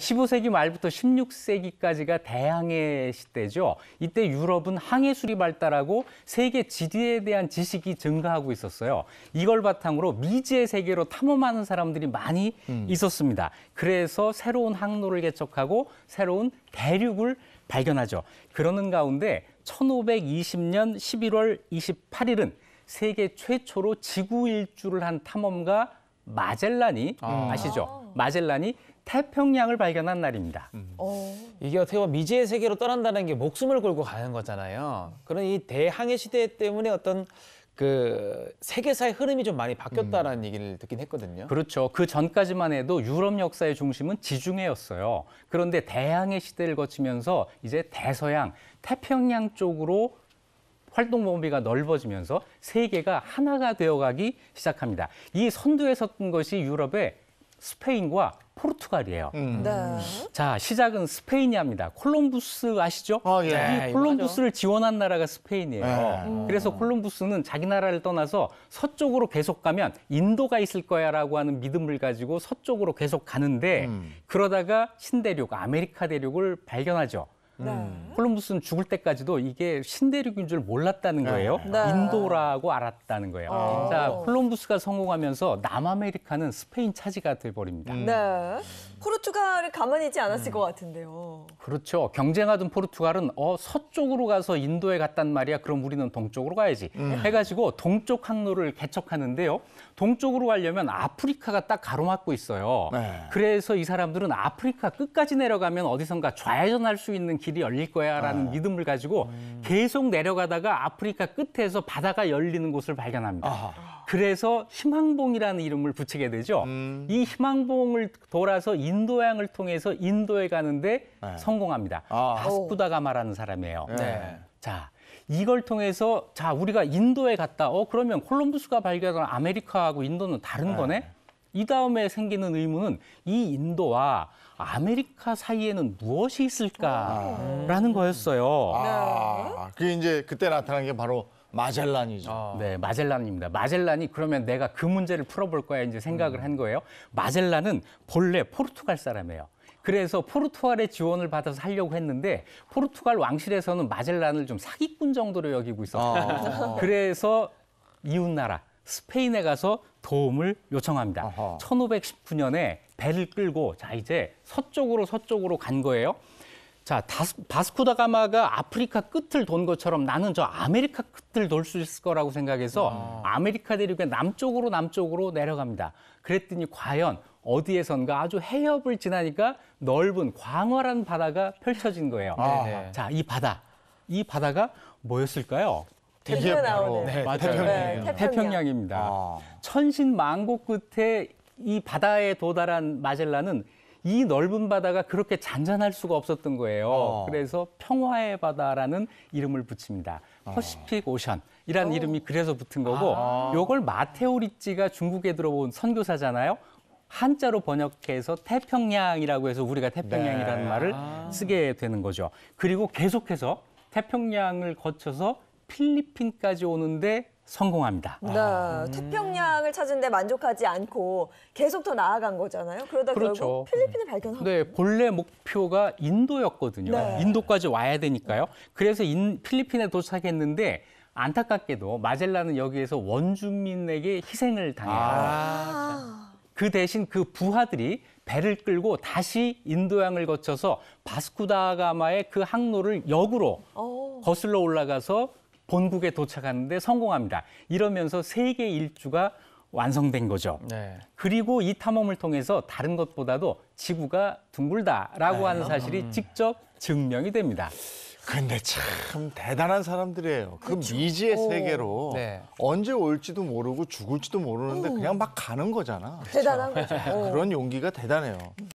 15세기 말부터 16세기까지가 대항해 시대죠. 이때 유럽은 항해술이 발달하고 세계 지리에 대한 지식이 증가하고 있었어요. 이걸 바탕으로 미지의 세계로 탐험하는 사람들이 많이 음. 있었습니다. 그래서 새로운 항로를 개척하고 새로운 대륙을 발견하죠. 그러는 가운데 1520년 11월 28일은 세계 최초로 지구 일주를 한 탐험가 마젤란이 아. 시죠 아. 마젤란이 태평양을 발견한 날입니다. 음. 어. 이게 어떻게 보면 미지의 세계로 떠난다는 게 목숨을 걸고 가는 거잖아요. 그런 이 대항해 시대 때문에 어떤 그 세계사의 흐름이 좀 많이 바뀌었다라는 음. 얘기를 듣긴 했거든요. 그렇죠. 그 전까지만 해도 유럽 역사의 중심은 지중해였어요. 그런데 대항해 시대를 거치면서 이제 대서양, 태평양 쪽으로 활동 범위가 넓어지면서 세계가 하나가 되어가기 시작합니다. 이 선두에 섰던 것이 유럽의 스페인과 포르투갈이에요. 음. 네. 자, 시작은 스페인이 합니다. 콜롬부스 아시죠? 아, 예. 이콜롬부스를 네, 지원한 나라가 스페인이에요. 예. 그래서 콜롬부스는 자기 나라를 떠나서 서쪽으로 계속 가면 인도가 있을 거야라고 하는 믿음을 가지고 서쪽으로 계속 가는데 음. 그러다가 신대륙 아메리카 대륙을 발견하죠. 음. 네. 콜럼부스는 죽을 때까지도 이게 신대륙인 줄 몰랐다는 네. 거예요. 네. 인도라고 알았다는 거예요. 아. 자, 콜럼부스가 성공하면서 남아메리카는 스페인 차지가 돼버립니다. 음. 네. 포르투갈을 가만히 있지 않았을 음. 것 같은데요. 그렇죠. 경쟁하던 포르투갈은 어 서쪽으로 가서 인도에 갔단 말이야. 그럼 우리는 동쪽으로 가야지. 해가지고 동쪽 항로를 개척하는데요. 동쪽으로 가려면 아프리카가 딱 가로막고 있어요. 네. 그래서 이 사람들은 아프리카 끝까지 내려가면 어디선가 좌회전할 수 있는 길 길이 열릴 거야라는 아. 믿음을 가지고 음. 계속 내려가다가 아프리카 끝에서 바다가 열리는 곳을 발견합니다. 아 그래서 희망봉이라는 이름을 붙이게 되죠. 음. 이 희망봉을 돌아서 인도양을 통해서 인도에 가는데 네. 성공합니다. 다스쿠다가마라는 아. 사람이에요. 네. 네. 자, 이걸 통해서 자 우리가 인도에 갔다. 어 그러면 콜럼부스가 발견한 아메리카하고 인도는 다른 네. 거네. 이 다음에 생기는 의문은 이 인도와 아메리카 사이에는 무엇이 있을까라는 거였어요. 아, 네. 그게 이제 그때 나타난 게 바로 마젤란이죠. 네, 마젤란입니다. 마젤란이 그러면 내가 그 문제를 풀어볼 거야 이제 생각을 음. 한 거예요. 마젤란은 본래 포르투갈 사람이에요. 그래서 포르투갈의 지원을 받아서 하려고 했는데 포르투갈 왕실에서는 마젤란을 좀 사기꾼 정도로 여기고 있었어요. 아. 그래서 이웃 나라 스페인에 가서 도움을 요청합니다. 아하. 1519년에 배를 끌고 자 이제 서쪽으로 서쪽으로 간 거예요. 자, 다스, 바스코다 가마가 아프리카 끝을 돈 것처럼 나는 저 아메리카 끝을 돌 수 있을 거라고 생각해서 아. 아메리카 대륙의 남쪽으로 남쪽으로 내려갑니다. 그랬더니 과연 어디에선가 아주 해협을 지나니까 넓은 광활한 바다가 펼쳐진 거예요. 아. 네. 자, 이 바다. 이 바다가 뭐였을까요? 태평양. 나오는. 네, 태평양. 네, 태평양. 입니다 아. 천신 만고 끝에 이 바다에 도달한 마젤라는이 넓은 바다가 그렇게 잔잔할 수가 없었던 거예요. 어. 그래서 평화의 바다라는 이름을 붙입니다. 퍼시픽 어. 오션이란 이름이 그래서 붙은 거고, 아. 요걸 마테오리찌가 중국에 들어온 선교사잖아요. 한자로 번역해서 태평양이라고 해서 우리가 태평양이라는 네. 말을 아. 쓰게 되는 거죠. 그리고 계속해서 태평양을 거쳐서 필리핀까지 오는데 성공합니다. 네, 태평양을 찾은데 만족하지 않고 계속 더 나아간 거잖아요. 그러다 그렇죠. 결국 필리핀을 발견하고 네, 본래 목표가 인도였거든요. 네. 인도까지 와야 되니까요. 그래서 인, 필리핀에 도착했는데 안타깝게도 마젤란은 여기에서 원주민에게 희생을 당해요. 아, 그 대신 그 부하들이 배를 끌고 다시 인도양을 거쳐서 바스쿠다가마의 그 항로를 역으로 오. 어. 거슬러 올라가서 본국에 도착하는데 성공합니다. 이러면서 세계 일주가 완성된 거죠. 네. 그리고 이 탐험을 통해서 다른 것보다도 지구가 둥글다라고 네. 하는 사실이 음. 직접 증명이 됩니다. 근데 참 대단한 사람들이에요. 그그렇 미지의 오. 세계로 네. 언제 올지도 모르고 죽을지도 모르는데 음. 그냥 막 가는 거잖아. 그렇죠. 대단한 거죠. 그런 용기가 대단해요.